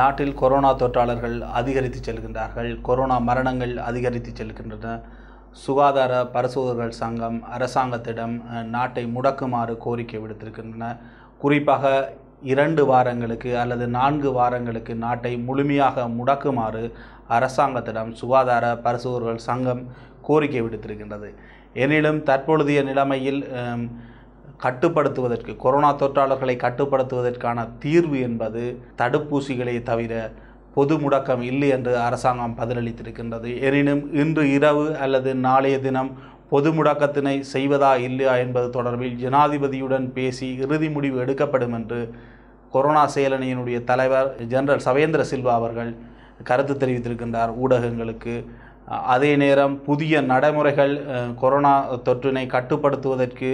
நாட்டில் கொரோனா தொற்றாளர்கள் அதிகரித்து செல்கின்றார்கள் கொரோனா மரணங்கள் அதிகரித்து செல்கின்றன சுகாதார பரிசோதகர்கள் சங்கம் அரசாங்கத்திடம் நாட்டை முடக்குமாறு கோரிக்கை விடுத்திருக்கின்றன குறிப்பாக இரண்டு வாரங்களுக்கு அல்லது நான்கு வாரங்களுக்கு நாட்டை முழுமையாக முடக்குமாறு அரசாங்கத்திடம் சுகாதார பரிசோதகர்கள் சங்கம் கோரிக்கை விடுத்திருக்கின்றது எனினும் தற்பொழுதைய நிலைமையில் கட்டுப்படுத்துவதற்கு கொரோனா தொற்றாளர்களை கட்டுப்படுத்துவதற்கான தீர்வு என்பது தடுப்பூசிகளை தவிர பொது முடக்கம் இல்லை என்று அரசாங்கம் பதிலளித்திருக்கின்றது எனினும் இன்று இரவு அல்லது நாளைய தினம் பொது முடக்கத்தினை செய்வதா இல்லையா என்பது தொடர்பில் ஜனாதிபதியுடன் பேசி இறுதி முடிவு எடுக்கப்படும் என்று கொரோனா செயலணியினுடைய தலைவர் ஜெனரல் சவேந்திர சில்வா அவர்கள் கருத்து தெரிவித்திருக்கின்றார் ஊடகங்களுக்கு அதே நேரம் புதிய நடைமுறைகள் கொரோனா தொற்றினை கட்டுப்படுத்துவதற்கு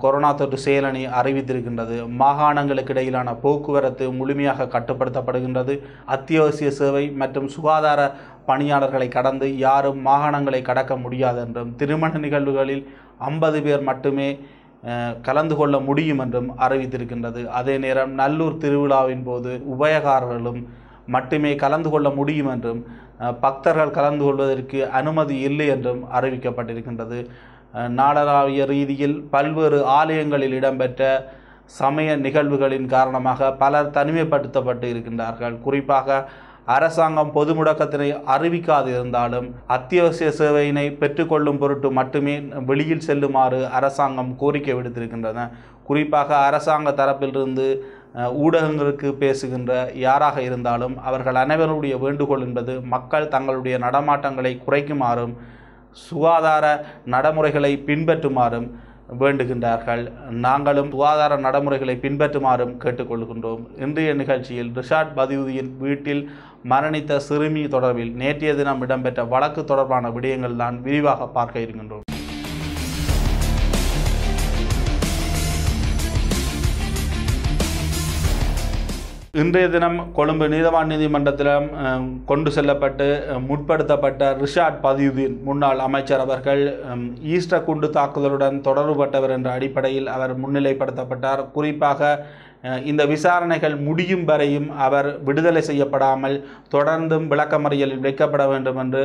கொரோனா தொற்று செயலணி அறிவித்திருக்கின்றது மாகாணங்களுக்கு இடையிலான போக்குவரத்து முழுமையாக கட்டுப்படுத்தப்படுகின்றது அத்தியாவசிய சேவை மற்றும் சுகாதார பணியாளர்களை கடந்து யாரும் மாகாணங்களை கடக்க முடியாது என்றும் திருமண நிகழ்வுகளில் ஐம்பது பேர் மட்டுமே கலந்து கொள்ள முடியும் என்றும் அறிவித்திருக்கின்றது அதே நேரம் நல்லூர் திருவிழாவின் போது உபயகாரர்களும் மட்டுமே கலந்து கொள்ள முடியும் என்றும் பக்தர்கள் கலந்து கொள்வதற்கு அனுமதி இல்லை என்றும் அறிவிக்கப்பட்டிருக்கின்றது நாடகாவிய ரீதியில் பல்வேறு ஆலயங்களில் இடம்பெற்ற சமய நிகழ்வுகளின் காரணமாக பலர் தனிமைப்படுத்தப்பட்டு இருக்கின்றார்கள் குறிப்பாக அரசாங்கம் பொது முடக்கத்தினை அறிவிக்காது இருந்தாலும் அத்தியாவசிய சேவையினை பெற்றுக்கொள்ளும் பொருட்டு மட்டுமே வெளியில் செல்லுமாறு அரசாங்கம் கோரிக்கை விடுத்திருக்கின்றன குறிப்பாக அரசாங்க தரப்பிலிருந்து ஊடகங்களுக்கு பேசுகின்ற யாராக இருந்தாலும் அவர்கள் அனைவருடைய வேண்டுகோள் என்பது மக்கள் தங்களுடைய நடமாட்டங்களை குறைக்குமாறும் சுகாதார நடைமுறைகளை பின்பற்றுமாறும் வேண்டுகின்றார்கள் நாங்களும் சுகாதார நடைமுறைகளை பின்பற்றுமாறும் கேட்டுக்கொள்கின்றோம் இன்றைய நிகழ்ச்சியில் ரிஷாட் பதிவுதியின் வீட்டில் மரணித்த சிறுமி தொடர்பில் நேற்றைய தினம் இடம்பெற்ற வழக்கு தொடர்பான விடயங்கள் தான் விரிவாக பார்க்க இருக்கின்றோம் இன்றைய தினம் கொழும்பு நீதவான் நீதிமன்றத்திலும் கொண்டு செல்லப்பட்டு முற்படுத்தப்பட்ட ரிஷாட் பதியுதீன் முன்னாள் அமைச்சர் அவர்கள் ஈஸ்டர் குண்டு தாக்குதலுடன் தொடர்புபட்டவர் என்ற அடிப்படையில் அவர் முன்னிலைப்படுத்தப்பட்டார் குறிப்பாக இந்த விசாரணைகள் முடியும் வரையும் அவர் விடுதலை செய்யப்படாமல் தொடர்ந்தும் விளக்கமறியலில் வைக்கப்பட வேண்டும் என்று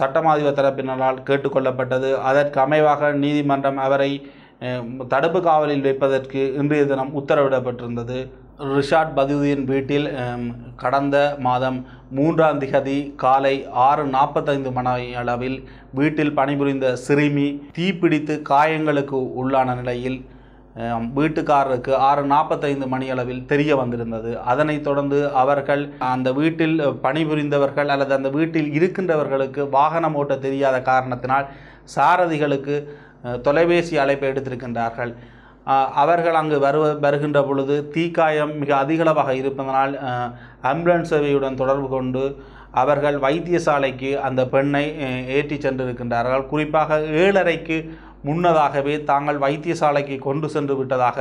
சட்டமாதிப தரப்பினரால் கேட்டுக்கொள்ளப்பட்டது அதற்கு அமைவாக நீதிமன்றம் அவரை தடுப்பு காவலில் வைப்பதற்கு இன்றைய தினம் உத்தரவிடப்பட்டிருந்தது ரிஷாட் பதியுதீன் வீட்டில் கடந்த மாதம் மூன்றாம் திகதி காலை ஆறு நாற்பத்தைந்து மணி அளவில் வீட்டில் பணிபுரிந்த சிறுமி தீப்பிடித்து காயங்களுக்கு உள்ளான நிலையில் வீட்டுக்காரருக்கு ஆறு நாற்பத்தைந்து மணி அளவில் தெரிய வந்திருந்தது அதனைத் தொடர்ந்து அவர்கள் அந்த வீட்டில் பணிபுரிந்தவர்கள் அல்லது அந்த வீட்டில் இருக்கின்றவர்களுக்கு வாகனம் ஓட்ட தெரியாத காரணத்தினால் சாரதிகளுக்கு தொலைபேசி அழைப்பை எடுத்திருக்கின்றார்கள் அவர்கள் அங்கு வருவ வருகின்ற பொழுது தீக்காயம் மிக அதிகளவாக இருப்பதனால் ஆம்புலன்ஸ் சேவையுடன் தொடர்பு கொண்டு அவர்கள் வைத்தியசாலைக்கு அந்த பெண்ணை ஏற்றி சென்றிருக்கின்றார்கள் குறிப்பாக ஏழரைக்கு முன்னதாகவே தாங்கள் வைத்தியசாலைக்கு கொண்டு சென்று விட்டதாக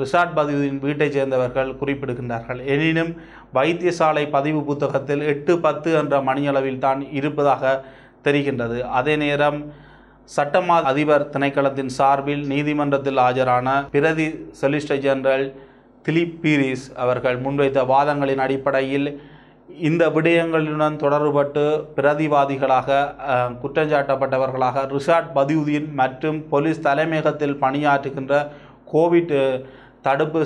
ரிசார்ட் பதிவின் வீட்டைச் சேர்ந்தவர்கள் குறிப்பிடுகின்றார்கள் எனினும் வைத்தியசாலை பதிவு புத்தகத்தில் எட்டு பத்து என்ற மணியளவில் தான் இருப்பதாக தெரிகின்றது அதே நேரம் சட்டமா அதிபர் திணைக்களத்தின் சார்பில் நீதிமன்றத்தில் ஆஜரான பிரதி சொலிசிட்டர் ஜெனரல் திலீப் பீரிஸ் அவர்கள் முன்வைத்த வாதங்களின் அடிப்படையில் இந்த விடயங்களுடன் தொடர்பட்டு பிரதிவாதிகளாக குற்றஞ்சாட்டப்பட்டவர்களாக ரிஷாட் பதியுதீன் மற்றும் போலீஸ் தலைமையகத்தில் பணியாற்றுகின்ற கோவிட் தடுப்பு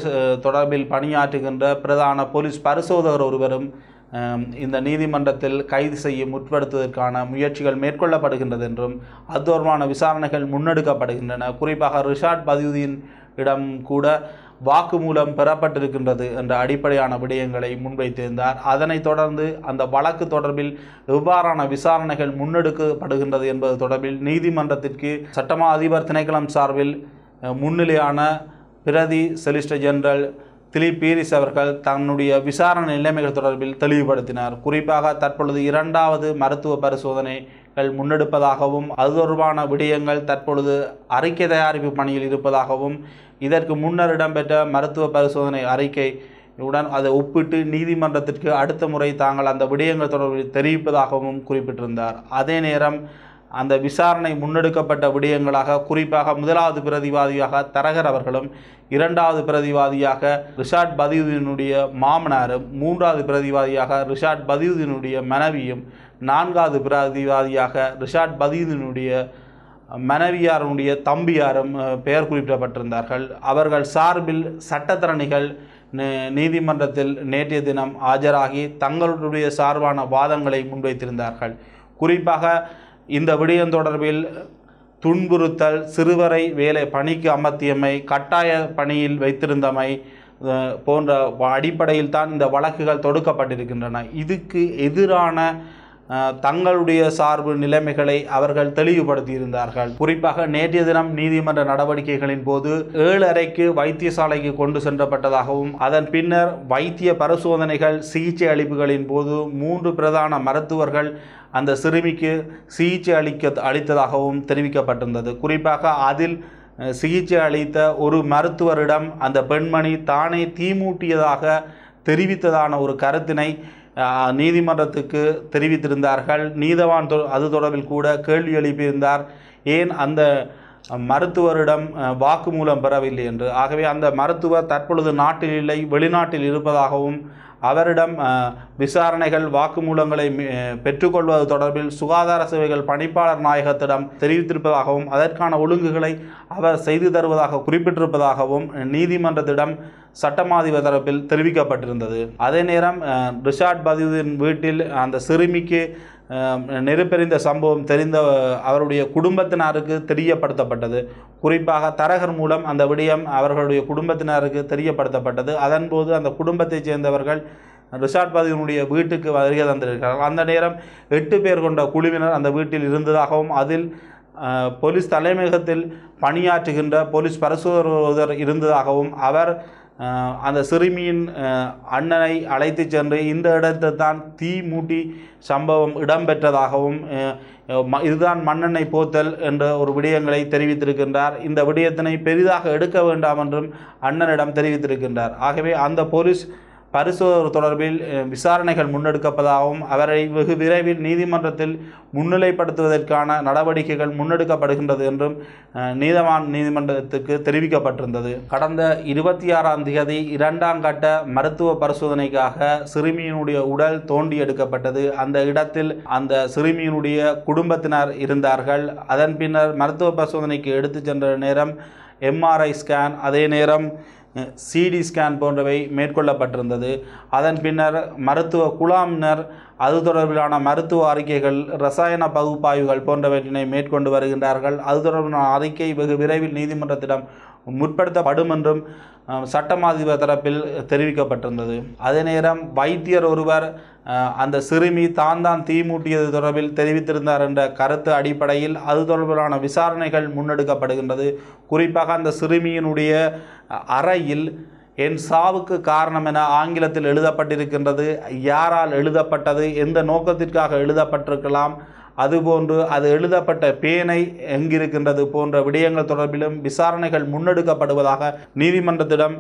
தொடர்பில் பணியாற்றுகின்ற பிரதான போலீஸ் பரிசோதகர் ஒருவரும் இந்த நீதிமன்றத்தில் கைது செய்ய முற்படுத்துவதற்கான முயற்சிகள் மேற்கொள்ளப்படுகின்றது என்றும் அது விசாரணைகள் முன்னெடுக்கப்படுகின்றன குறிப்பாக ரிஷாட் பதூதியின் இடம் கூட வாக்குமூலம் பெறப்பட்டிருக்கின்றது என்ற அடிப்படையான விடயங்களை முன்வைத்திருந்தார் அதனைத் தொடர்ந்து அந்த வழக்கு தொடர்பில் எவ்வாறான விசாரணைகள் முன்னெடுக்கப்படுகின்றது என்பது தொடர்பில் நீதிமன்றத்திற்கு சட்டமா அதிபர் திணைக்களம் சார்பில் முன்னிலையான பிரதி செலிஸ்டர் ஜெனரல் திலீப் பீரிஸ் அவர்கள் தன்னுடைய விசாரணை நிலைமைகள் தொடர்பில் தெளிவுபடுத்தினார் குறிப்பாக தற்பொழுது இரண்டாவது மருத்துவ பரிசோதனைகள் முன்னெடுப்பதாகவும் அது தொடர்பான விடயங்கள் தற்பொழுது அறிக்கை தயாரிப்பு பணியில் இருப்பதாகவும் இதற்கு முன்னர் இடம்பெற்ற மருத்துவ பரிசோதனை அறிக்கை உடன் அதை ஒப்பிட்டு நீதிமன்றத்திற்கு அடுத்த முறை தாங்கள் அந்த விடயங்கள் தொடர்பில் தெரிவிப்பதாகவும் குறிப்பிட்டிருந்தார் அதே நேரம் அந்த விசாரணை முன்னெடுக்கப்பட்ட விடயங்களாக குறிப்பாக முதலாவது பிரதிவாதியாக தரகர் அவர்களும் இரண்டாவது பிரதிவாதியாக ரிஷாட் பதியுதீனுடைய மாமனாரும் மூன்றாவது பிரதிவாதியாக ரிஷாட் பதியுதீனுடைய மனைவியும் நான்காவது பிரதிவாதியாக ரிஷாட் பதியுதீனுடைய மனைவியாருடைய தம்பியாரும் பெயர் குறிப்பிடப்பட்டிருந்தார்கள் அவர்கள் சார்பில் சட்டத்தரணிகள் நீதிமன்றத்தில் நேற்றைய தினம் ஆஜராகி தங்களுடைய சார்பான வாதங்களை முன்வைத்திருந்தார்கள் குறிப்பாக இந்த விடயம் தொடர்பில் துன்புறுத்தல் சிறுவரை வேலை பணிக்கு அமர்த்தியமை கட்டாய பணியில் வைத்திருந்தமை போன்ற அடிப்படையில் தான் இந்த வழக்குகள் தொடுக்கப்பட்டிருக்கின்றன இதுக்கு எதிரான தங்களுடைய சார்பு நிலைமைகளை அவர்கள் தெளிவுபடுத்தியிருந்தார்கள் குறிப்பாக நேற்றைய தினம் நீதிமன்ற நடவடிக்கைகளின் போது ஏழு அறைக்கு வைத்தியசாலைக்கு கொண்டு சென்றப்பட்டதாகவும் அதன் பின்னர் வைத்திய பரிசோதனைகள் சிகிச்சை அளிப்புகளின் போது மூன்று பிரதான மருத்துவர்கள் அந்த சிறுமிக்கு சிகிச்சை அளிக்க அளித்ததாகவும் தெரிவிக்கப்பட்டிருந்தது குறிப்பாக அதில் சிகிச்சை அளித்த ஒரு மருத்துவரிடம் அந்த பெண்மணி தானே தீமூட்டியதாக தெரிவித்ததான ஒரு கருத்தினை நீதிமன்றத்துக்கு தெரிவித்திருந்தார்கள் நீதவான் அது தொடர்பில் கூட கேள்வி எழுப்பியிருந்தார் ஏன் அந்த மருத்துவரிடம் வாக்குமூலம் பெறவில்லை என்று ஆகவே அந்த மருத்துவர் தற்பொழுது நாட்டில் இல்லை வெளிநாட்டில் இருப்பதாகவும் அவரிடம் விசாரணைகள் வாக்குமூலங்களை பெற்றுக்கொள்வது தொடர்பில் சுகாதார சேவைகள் பணிப்பாளர் நாயகத்திடம் தெரிவித்திருப்பதாகவும் அதற்கான ஒழுங்குகளை அவர் செய்து தருவதாக குறிப்பிட்டிருப்பதாகவும் நீதிமன்றத்திடம் சட்டமாதிபர் தரப்பில் தெரிவிக்கப்பட்டிருந்தது அதே நேரம் ரிஷாட் பதிவின் வீட்டில் அந்த சிறுமிக்கு நெருப்பெறிந்த சம்பவம் தெரிந்த அவருடைய குடும்பத்தினருக்கு தெரியப்படுத்தப்பட்டது குறிப்பாக தரகர் மூலம் அந்த விடயம் அவர்களுடைய குடும்பத்தினருக்கு தெரியப்படுத்தப்பட்டது அதன்போது அந்த குடும்பத்தைச் சேர்ந்தவர்கள் ரிசார்ட் பதிவினுடைய வீட்டுக்கு வருகை தந்திருக்கிறார்கள் அந்த நேரம் எட்டு பேர் கொண்ட குழுவினர் அந்த வீட்டில் இருந்ததாகவும் அதில் போலீஸ் தலைமையகத்தில் பணியாற்றுகின்ற போலீஸ் பரிசோதர் இருந்ததாகவும் அவர் அந்த சிறுமியின் அண்ணனை அழைத்து சென்று இந்த இடத்தை தான் தீ மூட்டி சம்பவம் இடம்பெற்றதாகவும் இதுதான் மன்னனை போத்தல் என்ற ஒரு விடயங்களை தெரிவித்திருக்கின்றார் இந்த விடயத்தினை பெரிதாக எடுக்க வேண்டாம் என்றும் அண்ணனிடம் தெரிவித்திருக்கின்றார் ஆகவே அந்த போலீஸ் பரிசோ தொடர்பில் விசாரணைகள் முன்னெடுக்கப்பதாகவும் அவரை வெகு விரைவில் நீதிமன்றத்தில் முன்னிலைப்படுத்துவதற்கான நடவடிக்கைகள் முன்னெடுக்கப்படுகின்றது என்றும் நீதவான் நீதிமன்றத்துக்கு தெரிவிக்கப்பட்டிருந்தது கடந்த இருபத்தி ஆறாம் தேதி இரண்டாம் கட்ட மருத்துவ பரிசோதனைக்காக சிறுமியினுடைய உடல் தோண்டி எடுக்கப்பட்டது அந்த இடத்தில் அந்த சிறுமியினுடைய குடும்பத்தினர் இருந்தார்கள் அதன் பின்னர் மருத்துவ பரிசோதனைக்கு எடுத்து சென்ற நேரம் எம்ஆர்ஐ ஸ்கேன் அதே நேரம் சிடி ஸ்கேன் போன்றவை மேற்கொள்ளப்பட்டிருந்தது அதன் பின்னர் மருத்துவ குழாமினர் அது தொடர்பிலான மருத்துவ அறிக்கைகள் ரசாயன பகுப்பாய்வுகள் போன்றவற்றினை மேற்கொண்டு வருகின்றார்கள் அது தொடர்பிலான அறிக்கை வெகு விரைவில் நீதிமன்றத்திடம் முற்படுத்தப்படும் என்றும் சட்டமாதிபர் தரப்பில் தெரிவிக்கப்பட்டிருந்தது அதே நேரம் வைத்தியர் ஒருவர் அந்த சிறுமி தான் தான் தீமூட்டியது தொடர்பில் தெரிவித்திருந்தார் என்ற கருத்து அடிப்படையில் அது தொடர்பிலான விசாரணைகள் முன்னெடுக்கப்படுகின்றது குறிப்பாக அந்த சிறுமியினுடைய அறையில் என் சாவுக்கு காரணம் என ஆங்கிலத்தில் எழுதப்பட்டிருக்கின்றது யாரால் எழுதப்பட்டது எந்த நோக்கத்திற்காக எழுதப்பட்டிருக்கலாம் அதுபோன்று அது எழுதப்பட்ட பேனை எங்கிருக்கின்றது போன்ற விடயங்கள் தொடர்பிலும் விசாரணைகள் முன்னெடுக்கப்படுவதாக நீதிமன்றத்திடம்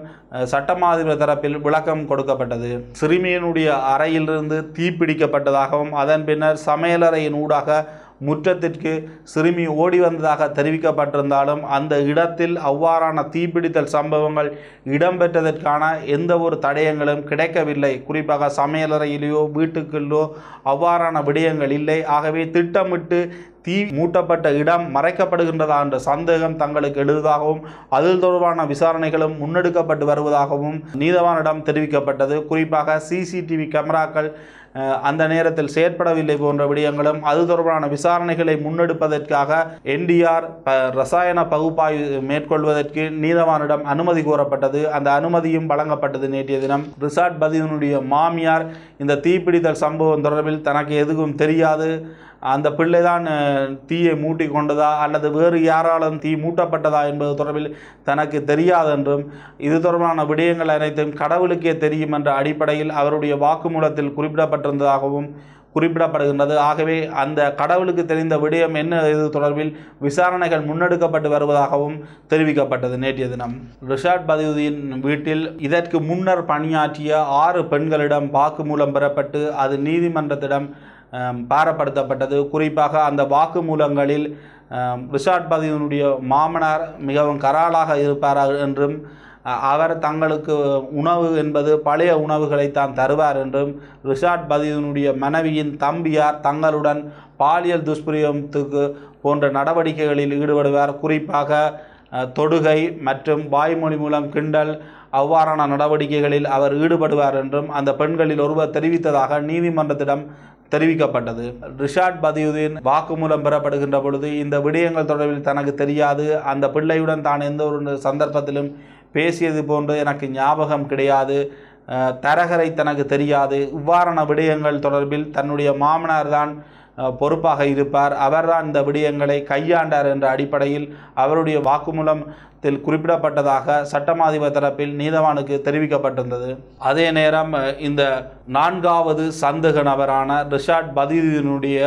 சட்டமாதிபர் தரப்பில் விளக்கம் கொடுக்கப்பட்டது சிறுமியினுடைய அறையிலிருந்து தீப்பிடிக்கப்பட்டதாகவும் அதன் பின்னர் சமையலறையின் ஊடாக முற்றத்திற்கு சிறுமி ஓடி வந்ததாக தெரிவிக்கப்பட்டிருந்தாலும் அந்த இடத்தில் அவ்வாறான தீப்பிடித்தல் சம்பவங்கள் இடம்பெற்றதற்கான எந்த ஒரு தடயங்களும் கிடைக்கவில்லை குறிப்பாக சமையலறையிலேயோ வீட்டுக்குள்ளோ அவ்வாறான விடயங்கள் இல்லை ஆகவே திட்டமிட்டு தீ மூட்டப்பட்ட இடம் மறைக்கப்படுகின்றதா என்ற சந்தேகம் தங்களுக்கு எழுதுவதாகவும் அதில் தொடர்பான விசாரணைகளும் முன்னெடுக்கப்பட்டு வருவதாகவும் நீதவானிடம் தெரிவிக்கப்பட்டது குறிப்பாக சிசிடிவி கேமராக்கள் அந்த நேரத்தில் செயற்படவில்லை போன்ற விடயங்களும் அது தொடர்பான விசாரணைகளை முன்னெடுப்பதற்காக என்டிஆர் ரசாயன பகுப்பாய்வு மேற்கொள்வதற்கு நீதவானிடம் அனுமதி கோரப்பட்டது அந்த அனுமதியும் வழங்கப்பட்டது நேற்றைய தினம் ரிசார்ட் பதினுடைய மாமியார் இந்த தீப்பிடித்தல் சம்பவம் தொடர்பில் தனக்கு எதுவும் தெரியாது அந்த பிள்ளை தான் தீயை மூட்டி கொண்டதா அல்லது வேறு யாராலும் தீ மூட்டப்பட்டதா என்பது தொடர்பில் தனக்கு தெரியாதென்றும் இது தொடர்பான விடயங்கள் அனைத்தும் கடவுளுக்கே தெரியும் என்ற அடிப்படையில் அவருடைய வாக்குமூலத்தில் குறிப்பிடப்பட்டிருந்ததாகவும் குறிப்பிடப்படுகின்றது ஆகவே அந்த கடவுளுக்கு தெரிந்த விடயம் என்ன இது தொடர்பில் விசாரணைகள் முன்னெடுக்கப்பட்டு வருவதாகவும் தெரிவிக்கப்பட்டது நேற்றைய தினம் ரிஷாட் பதிவுதீன் வீட்டில் இதற்கு முன்னர் பணியாற்றிய ஆறு பெண்களிடம் வாக்குமூலம் பெறப்பட்டு அது நீதிமன்றத்திடம் பாரப்படுத்தப்பட்டது குறிப்பாக அந்த வாக்குமூலங்களில் ரிஷாட் பதினுடைய மாமனார் மிகவும் கராளாக இருப்பார் என்றும் அவர் தங்களுக்கு உணவு என்பது பழைய உணவுகளை தான் தருவார் என்றும் ரிஷாட் பதியனுடைய மனைவியின் தம்பியார் தங்களுடன் பாலியல் துஷ்பிரயோகத்துக்கு போன்ற நடவடிக்கைகளில் ஈடுபடுவார் குறிப்பாக தொடுகை மற்றும் வாய்மொழி மூலம் கிண்டல் அவ்வாறான நடவடிக்கைகளில் அவர் ஈடுபடுவார் என்றும் அந்த பெண்களில் ஒருவர் தெரிவித்ததாக நீதிமன்றத்திடம் தெரிவிக்கப்பட்டது ரிஷாட் பதியுதீன் வாக்குமூலம் பெறப்படுகின்ற பொழுது இந்த விடயங்கள் தொடர்பில் தனக்கு தெரியாது அந்த பிள்ளையுடன் தான் எந்த ஒரு சந்தர்ப்பத்திலும் பேசியது போன்று எனக்கு ஞாபகம் கிடையாது தரகரை தனக்கு தெரியாது இவ்வாறான விடயங்கள் தொடர்பில் தன்னுடைய மாமனார் தான் பொறுப்பாக இருப்பார் அவர்தான் இந்த விடயங்களை கையாண்டார் என்ற அடிப்படையில் அவருடைய வாக்குமூலத்தில் குறிப்பிடப்பட்டதாக சட்டமாதிபர் தரப்பில் நீதவானுக்கு தெரிவிக்கப்பட்டிருந்தது அதே நேரம் இந்த நான்காவது சந்தேக நபரான ரிஷாட் பதீதினுடைய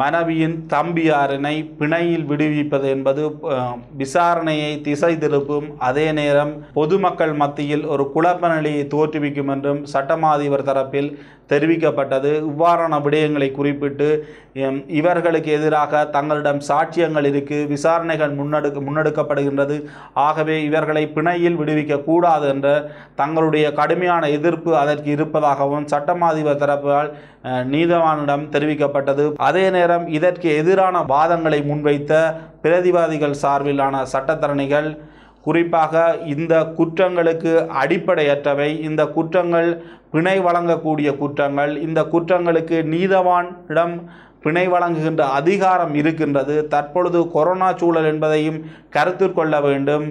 மனைவியின் தம்பியாரினை பிணையில் விடுவிப்பது என்பது விசாரணையை திசை திருப்பும் அதே நேரம் பொதுமக்கள் மத்தியில் ஒரு குழப்ப நிலையை தோற்றுவிக்கும் என்றும் சட்டமாதிபர் தரப்பில் தெரிவிக்கப்பட்டது இவ்வாறான விடயங்களை குறிப்பிட்டு இவர்களுக்கு எதிராக தங்களிடம் சாட்சியங்கள் இருக்கு விசாரணைகள் முன்னெடுக்க முன்னெடுக்கப்படுகின்றது ஆகவே இவர்களை பிணையில் விடுவிக்க கூடாது என்ற தங்களுடைய கடுமையான எதிர்ப்பு அதற்கு இருப்பதாகவும் சட்டமாதிபர் தரப்பால் நீதவானிடம் தெரிவிக்கப்பட்டது அதே நேரம் இதற்கு எதிரான வாதங்களை முன்வைத்த பிரதிவாதிகள் சார்பிலான சட்டத்தரணிகள் குறிப்பாக இந்த குற்றங்களுக்கு அடிப்படையற்றவை இந்த குற்றங்கள் பிணை வழங்கக்கூடிய குற்றங்கள் இந்த குற்றங்களுக்கு நீதவானிடம் பிணை வழங்குகின்ற அதிகாரம் இருக்கின்றது தற்பொழுது கொரோனா சூழல் என்பதையும் கருத்தில் கொள்ள வேண்டும்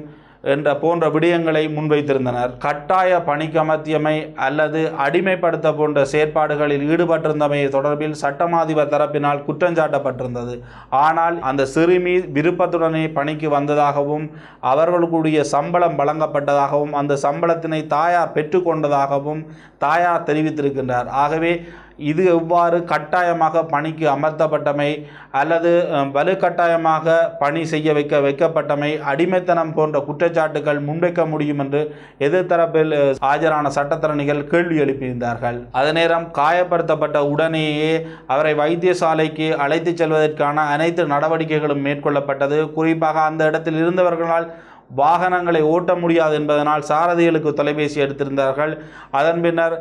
என்ற போன்ற விடயங்களை முன்வைத்திருந்தனர் கட்டாய பணிக்கமத்தியமை அல்லது அடிமைப்படுத்த போன்ற செயற்பாடுகளில் ஈடுபட்டிருந்தமை தொடர்பில் சட்டமாதிபர் தரப்பினால் குற்றஞ்சாட்டப்பட்டிருந்தது ஆனால் அந்த சிறுமி விருப்பத்துடனே பணிக்கு வந்ததாகவும் அவர்களுக்குரிய சம்பளம் வழங்கப்பட்டதாகவும் அந்த சம்பளத்தினை தாயார் பெற்றுக்கொண்டதாகவும் தாயார் தெரிவித்திருக்கின்றார் ஆகவே இது எவ்வாறு கட்டாயமாக பணிக்கு அமர்த்தப்பட்டமை அல்லது வலுக்கட்டாயமாக பணி செய்ய வைக்க வைக்கப்பட்டமை அடிமைத்தனம் போன்ற குற்றச்சாட்டுகள் முன்வைக்க முடியும் என்று எதிர்த்தரப்பில் ஆஜரான சட்டத்தரணிகள் கேள்வி எழுப்பியிருந்தார்கள் அதே நேரம் காயப்படுத்தப்பட்ட உடனேயே அவரை வைத்தியசாலைக்கு அழைத்துச் செல்வதற்கான அனைத்து நடவடிக்கைகளும் மேற்கொள்ளப்பட்டது குறிப்பாக அந்த இடத்தில் இருந்தவர்களால் வாகனங்களை ஓட்ட முடியாது என்பதனால் சாரதிகளுக்கு தொலைபேசி எடுத்திருந்தார்கள் அதன் பின்னர்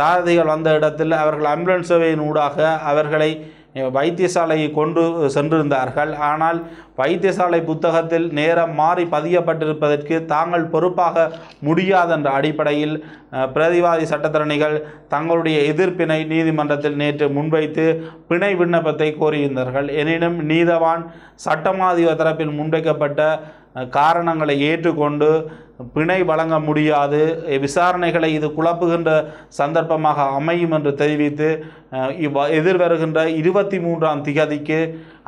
சாரதிகள் வந்த இடத்தில் அவர்கள் ஆம்புலன்ஸ் சேவையின் ஊடாக அவர்களை வைத்தியசாலையை கொண்டு சென்றிருந்தார்கள் ஆனால் வைத்தியசாலை புத்தகத்தில் நேரம் மாறி பதியப்பட்டிருப்பதற்கு தாங்கள் பொறுப்பாக முடியாதென்ற அடிப்படையில் பிரதிவாதி சட்டத்தரணிகள் தங்களுடைய எதிர்ப்பினை நீதிமன்றத்தில் நேற்று முன்வைத்து பிணை விண்ணப்பத்தை கோரியிருந்தார்கள் எனினும் நீதவான் சட்டமாதிவ தரப்பில் முன்வைக்கப்பட்ட காரணங்களை ஏற்றுக்கொண்டு பிணை வழங்க முடியாது விசாரணைகளை இது குழப்புகின்ற சந்தர்ப்பமாக அமையும் என்று தெரிவித்து எதிர்வருகின்ற இருபத்தி மூன்றாம் திகதிக்கு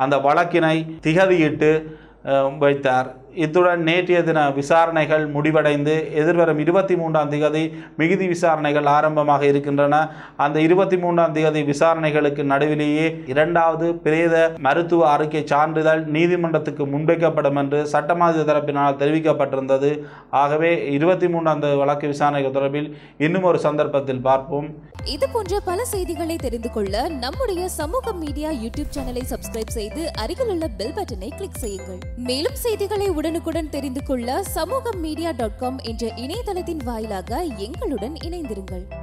அந்த வழக்கினை திகதியிட்டு வைத்தார் இத்துடன் நேற்றைய தின விசாரணைகள் முடிவடைந்து எதிர்வரும் இருபத்தி மூன்றாம் திகதி மிகுதி விசாரணைகள் ஆரம்பமாக இருக்கின்றன அந்த இருபத்தி மூன்றாம் திகதி விசாரணைகளுக்கு நடுவிலேயே இரண்டாவது பிரேத மருத்துவ அறிக்கை சான்றிதழ் நீதிமன்றத்துக்கு முன்வைக்கப்படும் என்று சட்டமாதிரி தரப்பினால் தெரிவிக்கப்பட்டிருந்தது ஆகவே இருபத்தி மூன்றாம் தேதி வழக்கு விசாரணைகள் தொடர்பில் இன்னும் ஒரு சந்தர்ப்பத்தில் பார்ப்போம் இது போன்ற பல செய்திகளை தெரிந்து கொள்ள நம்முடைய சமூக மீடியா யூடியூப் சேனலை சப்ஸ்கிரைப் செய்து உள்ள பெல் பட்டனை கிளிக் செய்யுங்கள் மேலும் செய்திகளை உடனுக்குடன் தெரிந்து கொள்ள சமூகம் மீடியா டாட் காம் என்ற இணையதளத்தின் வாயிலாக எங்களுடன் இணைந்திருங்கள்